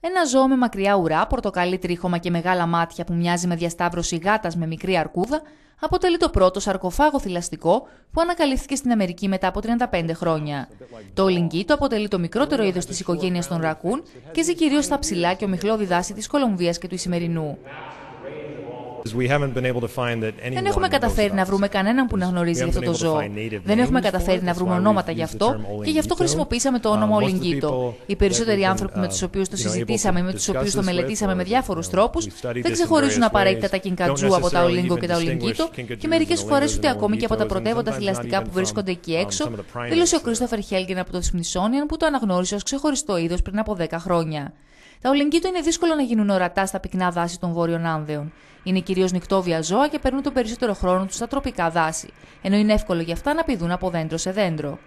Ένα ζώο με μακριά ουρά, πορτοκαλί τρίχωμα και μεγάλα μάτια που μοιάζει με διασταύρωση γάτας με μικρή αρκούδα, αποτελεί το πρώτο σαρκοφάγο θηλαστικό που ανακαλύφθηκε στην Αμερική μετά από 35 χρόνια. Το το αποτελεί το μικρότερο είδος της οικογένειας των ρακούν και ζει κυρίως στα ψηλά και ομιχλώδη δάση της Κολομβίας και του Ισημερινού. Δεν έχουμε καταφέρει να βρούμε κανέναν που να γνωρίζει αυτό το ζώο. Δεν έχουμε καταφέρει να βρούμε ονόματα γι' αυτό και γι' αυτό χρησιμοποιήσαμε το όνομα Ολυγκίτο. Uh, Οι περισσότεροι uh, άνθρωποι με τους οποίους το συζητήσαμε, με τους οποίους το μελετήσαμε με διάφορους τρόπους, δεν ξεχωρίζουν απαραίτητα τα κινκατζού από τα Ολυγκο και τα Ολυγκίτο και μερικές φορές ούτε ακόμη και από τα πρωτεύοντα θηλαστικά που βρίσκονται εκεί um, έξω, δήλωσε ο Κρίστοφερ Χέλγκεν από το Smithsonian που το αναγνώρισε ως ξεχωριστό είδος πριν από 10 χρόνια. Τα Ολυγκίτο είναι δύσκολο να γίνουν ορατά στα πυκνά δάση των Βόρειων Άνδεων. Είναι κυρίως νυχτόβια ζώα και περνούν τον περισσότερο χρόνο τους στα τροπικά δάση, ενώ είναι εύκολο για αυτά να πηδούν από δέντρο σε δέντρο.